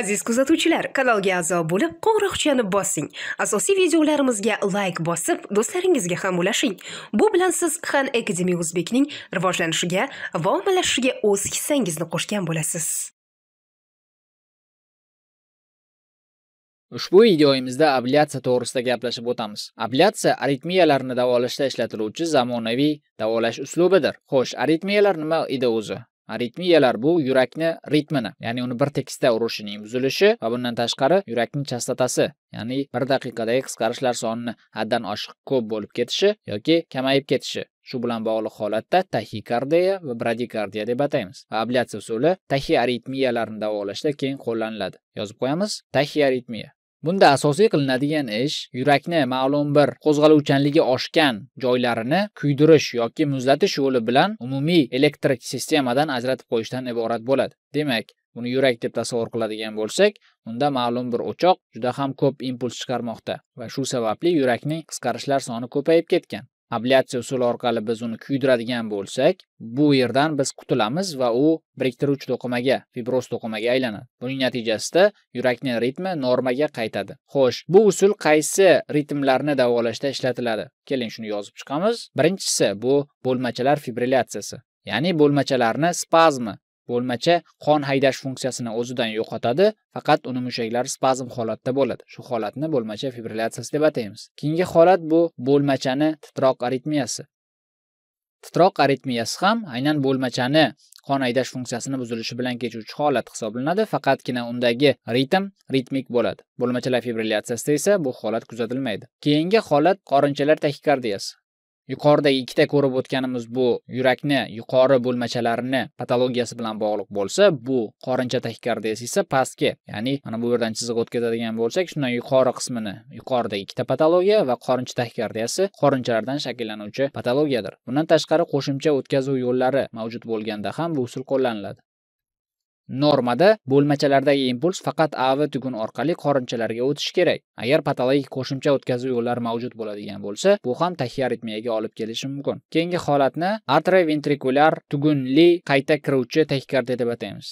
aziz kuzatuvchilar kanalga a'zo bo'lib qo'ng'iroqchani bossing asosiy videolarimizga layk bosib do'stlaringizga ham ulashing bu bilan siz han akademi o'zbekning rivojlanishiga va ommalashishiga o'z hissangizni qo'shgan bo'lasiz ushbu videoyimizda ablyatsiya to'g'risida gaplashib o'tamiz ablyatsiya aritmiyalarni davolashda ishlatiluvchi zamonaviy davolash uslubidir xo'sh aritmiyalar nima edi o'zi Aritmiyalar bu yurakni ritmini, ya'ni uni bir tekisda urishining buzilishi va bundan tashqari yurakning chastotasi, ya'ni bir daqiqadagi qisqarishlar sonini haddan oshiq ko'p bo'lib ketishi yoki kamayib ketishi. Shu bilan bog'liq holatda tahikardiya va bradikardiya deb ataymiz. Va ablyatsiya usuli taxiaritmiyalarni davolashda keng qo'llaniladi. Yozib qo'yamiz. Taxiaritmiya Bunda asosiy qilinadigan ish yurakni ma'lum bir qo'zg'aluvchanligi oshgan joylarini kuydirish yoki muzlatish yo'li bilan umumiy elektrik sistemadan ajratib qo'yishdan iborat bo'ladi. Demak, buni yurak deb tasavvur qiladigan bo'lsak, unda ma'lum bir o'choq juda ham ko'p impuls chiqarmoqda va shu sababli yurakning qisqarishlar soni ko'payib ketgan. ablyatsiya usuli orqali biz uni kuydiradigan bo'lsak, bu yerdan biz qutulamiz va u biriktiruvchi to'qimaga, fibroz to'qimaga aylanadi. Buning natijasida yurakning ritmi normaga qaytadi. Xo'sh, bu usul qaysi ritmlarni davolashda ishlatiladi? Keling shuni yozib chiqamiz. Birinchisi bu bo'lmachalar fibrilyatsiyasi, ya'ni bo'lmachalarni spazmi Bo'lmacha qon haydash funksiyasini o'zidan yo'qotadi, faqat uni mushaklari spazm holatda bo'ladi. Shu holatni bo'lmacha fibrilyatsiyasi deb ataymiz. Keyingi holat bu bo'lmachani titroq aritmiyasi. Titroq aritmiyasi ham aynan bo'lmachani qon haydash funksiyasini buzilishi bilan kechuvchi holat hisoblanadi, faqatgina undagi ritm ritmik bo'ladi. Bo'lmachalar fibrilyatsiyasida esa bu holat kuzatilmaydi. Keyingi holat qorinchalar taxikardiyasi Yuqoridagi ikkita ko'rib o'tganimiz bu yurakni yuqori bo'lmachalarini patologiyasi bilan bog'liq bo'lsa, bu qorincha tahikardiyasi esa pastki, ya'ni mana bu yerdan chiziq o'tkazadigan bo'lsak, shundan yuqori qismini, yuqoridagi ikkita patologiya va qorincha tahikardiyasi qorinchalardan shakllanuvchi patologiyadir. Bundan tashqari qo'shimcha o'tkazuv yo'llari mavjud bo'lganda ham bu usul qo'llaniladi. Normada bo'lmachalardagi impuls faqat AV tugun orqali qorinchalarga o'tishi kerak. Agar patologik qo'shimcha o'tkazuv yo'llari mavjud bo'ladigan bo'lsa, bu ham taxiaritmiyaga olib kelishi mumkin. Keyingi holatni atrioventrikulyar tugunli qayta kiruvchi taxikardiya deb ataymiz.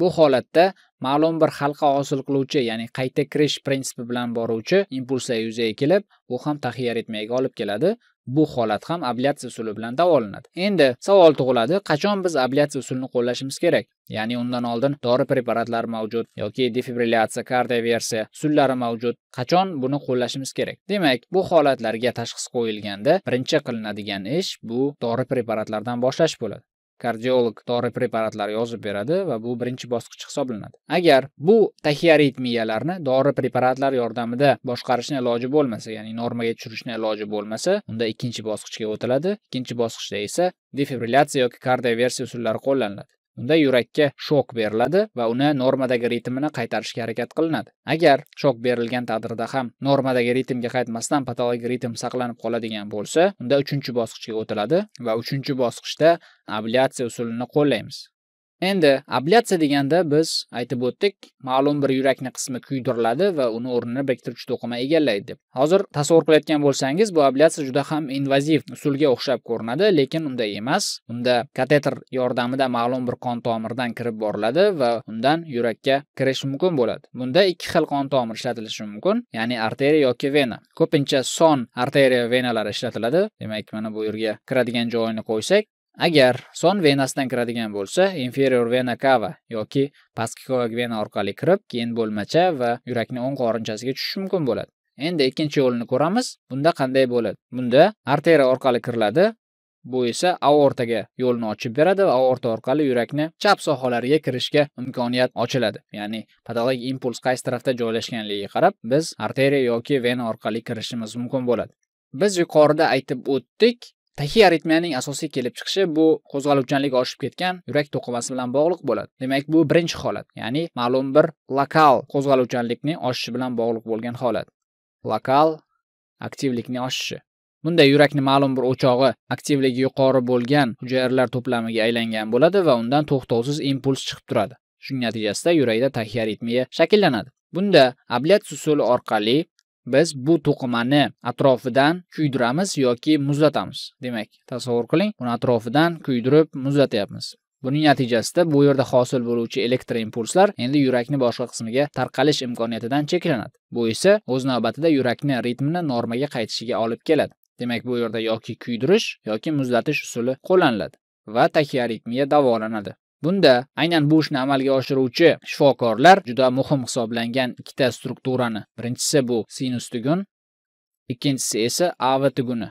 Bu holatda ma'lum bir halqa hosil qiluvchi, ya'ni qayta kirish prinsipi bilan boruvchi impulslar yuzaga kelib, bu ham taxiaritmiyaga olib keladi Bu holat ham ablyatsiya usuli bilan davolanadi. Endi savol tug'iladi, qachon biz ablyatsiya usulini qo'llashimiz kerak? Ya'ni undan oldin dori preparatlari mavjud yoki defibrilyatsiya, kardioversiya usullari mavjud. Qachon buni qo'llashimiz kerak? Demak, bu holatlarga tashxis qo'yilganda birinchi qilinadigan ish bu dori preparatlardan boshlash bo'ladi. kardiolog dori preparatlar yozib beradi va bu birinchi bosqich hisoblanadi agar bu taxiaritmiyalarni dori preparatlar yordamida boshqarishni iloji bo'lmasa ya'ni normaga tushirishni iloji bo'lmasa unda ikkinchi bosqichga o'tiladi ikkinchi bosqichda esa defibrilyatsiya yoki kardioversiya usullari qo'llaniladi Unda yurakka shok beriladi va uni normadagi ritmini qaytarishga harakat qilinadi. Agar shok berilgan taqdirda ham normadagi ritmga qaytmasdan patologik ritm saqlanib qoladigan bo'lsa, unda 3-bosqichga o'tiladi va 3-bosqichda ablyatsiya usulini qo'llaymiz. Endi ablyatsiya deganda biz aytib o'tdik, ma'lum bir yurakni qismi kuydiriladi va uni o'rnini biriktiruvchi to'qima egallaydi deb. Hozir tasavvur qilayotgan bo'lsangiz, bu ablyatsiya juda ham invaziv usulga o'xshab ko'rinadi, lekin unda emas. Unda kateter yordamida ma'lum bir qon tomirdan kirib boriladi va undan yurakka kirish mumkin bo'ladi. Bunda ikki xil qon tomir ishlatilishi mumkin, ya'ni arteriya yoki vena. Ko'pincha son arteriya venalari ishlatiladi. Demak, mana bu yerga kiradigan joyini qo'ysak, Agar son venasidan kiradigan bo'lsa, inferior vena cava yoki pastki ko'k vena orqali kirib, keyin bo'lmacha va yurakning o'ng qorinchasiga tushishi mumkin bo'ladi. Endi ikkinchi yo'lni ko'ramiz. Bunda qanday bo'ladi? Bunda arteriya orqali kiriladi, Bu esa aortaga yo'lni ochib beradi va aorta orqali yurakni chap sohalariga kirishga imkoniyat ochiladi. Ya'ni patologik impuls qaysi tarafda joylashganligiga qarab biz arteriya yoki vena orqali kirishimiz mumkin bo'ladi. Biz yuqorida aytib o'tdik, taxiaritmiyaning asosiy kelib chiqishi bu qo'zg'aluvchanlik oshib ketgan yurak to'qimasi bilan bog'liq bo'ladi demak bu birinchi holat ya'ni ma'lum bir lokal qo'zg'aluvchanlikning oshishi bilan bog'liq bo'lgan holat lokal aktivlikning oshishi bunda yurakni ma'lum bir o'chog'i aktivligi yuqori bo'lgan hujayralar to'plamiga aylangan bo'ladi va undan to'xtovsiz impuls chiqib turadi shuning natijasida yurakda tahiaritmiya shakllanadi bunda ablyatsiya usuli orqali biz bu to'qimani atrofidan kuydiramiz yoki muzlatamiz demak tasavvur qiling uni atrofidan kuydirib muzlatyapmiz buning natijasida bu yerda hosil bo'luvchi elektr impulslar endi yurakni boshqa qismiga tarqalish imkoniyatidan cheklanadi bu esa o'z navbatida yurakni ritmini normaga qaytishiga olib keladi demak bu yerda yoki kuydirish yoki muzlatish usuli qo'llaniladi va takiaritmiya davolanadi Bunda aynan bu ishni amalga oshiruvchi shifokorlar juda muhim hisoblangan ikkita strukturani. Birinchisi bu sinus tugun, ikkinchisi esa AV tuguni.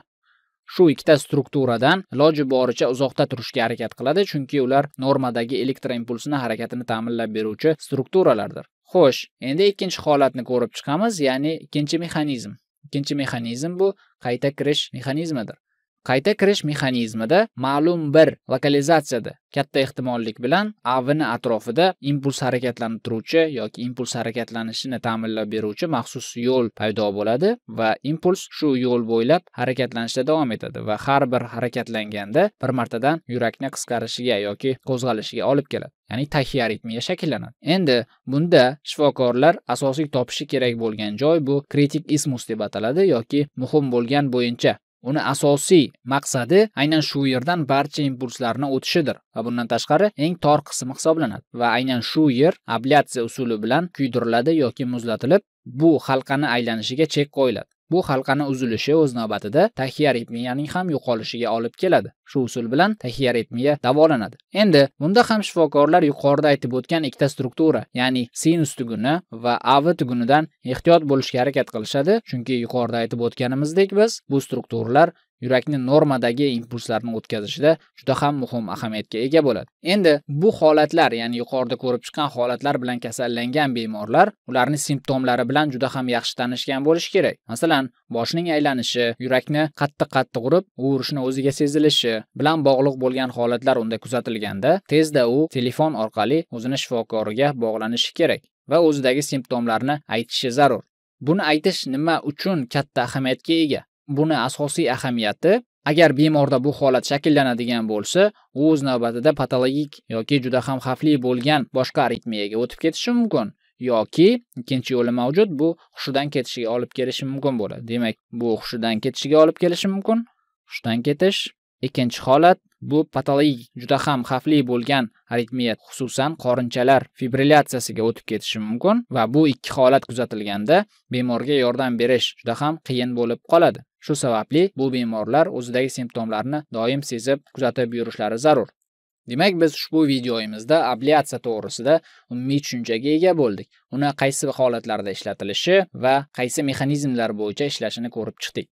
Shu ikkita strukturadan iloji boricha uzoqda turishga harakat qiladi, chunki ular normadagi elektr impulsini harakatini ta'minlab beruvchi strukturalardir. Xo'sh, endi ikkinchi holatni ko'rib chiqamiz, ya'ni ikkinchi mexanizm. Ikkinchi mexanizm bu qayta kirish mexanizmidir. qayta kirish mexanizmida ma'lum bir lokalizatsiyada katta ehtimollik bilan avni atrofida impuls harakatlanib turuvchi yoki impuls harakatlanishini ta'minlab beruvchi maxsus yo'l paydo bo'ladi va impuls shu yo'l bo'ylab harakatlanishda davom etadi va har bir harakatlanganda bir martadan yurakni qisqarishiga yoki qo'zg'alishiga olib keladi ya'ni taxiaritmiya shakllanadi endi bunda shifokorlar asosiy topishi kerak bo'lgan joy bu kritik ismus deb ataladi yoki muhim bo'lgan bo'yincha Uni asosiy maqsadi aynan shu yerdan barcha impulslarni o'tishidir va bundan tashqari eng tor qismi hisoblanadi va aynan shu yer ablyatsiya usuli bilan kuydiriladi yoki muzlatilib, bu halqani aylanishiga chek qo'yiladi. Bu halqani uzilishi o'z navbatida taxiyaritmiyaning ham yo'qolishiga olib keladi. Shu usul bilan taxiyaritmiya davolanadi. Endi bunda ham shifokorlar yuqorida aytib o'tgan ikkita struktura, ya'ni sinus tuguni va av tugunidan ehtiyot bo'lishga harakat qilishadi, chunki yuqorida aytib o'tganimizdek biz bu strukturalar yurakni normadagi impulslarni o'tkazishida juda ham muhim ahamiyatga ega bo'ladi. Endi bu holatlar, ya'ni yuqorida ko'rib chiqqan holatlar bilan kasallangan bemorlar ularni simptomlari bilan juda ham yaxshi tanishgan bo'lishi kerak. Masalan, boshning aylanishi, yurakni qattiq-qattiq urib, u urishni o'ziga sezilishi bilan bog'liq bo'lgan holatlar unda kuzatilganda, tezda u telefon orqali o'zini shifokoriga bog'lanishi kerak va o'zidagi simptomlarni aytishi zarur. Buni aytish nima uchun katta ahamiyatga ega? Buni asosiy ahamiyati agar bemorda bu holat shakllanadigan bo'lsa, u o'z navbatida patologik yoki juda ham xavfli bo'lgan boshqa aritmiyaga o'tib ketishi mumkin yoki ikkinchi yo'li mavjud bu hushidan ketishiga olib kelishi mumkin bo'ladi. Demak, bu hushidan ketishiga olib kelishi mumkin. Hushdan ketish. Ikkinchi holat bu patologik juda ham xavfli bo'lgan aritmiya xususan qorinchalar fibrilyatsiyasiga o'tib ketishi mumkin va bu ikki holat kuzatilganda bemorga yordam berish juda ham qiyin bo'lib qoladi shu sababli bu bemorlar o'zidagi simptomlarni doim sezib kuzatib yurishlari zarur demak biz ushbu videoyimizda ablyatsiya to'g'risida umumiy tushunchaga ega bo'ldik uni qaysi holatlarda ishlatilishi va qaysi mexanizmlar bo'yicha ishlashini ko'rib chiqdik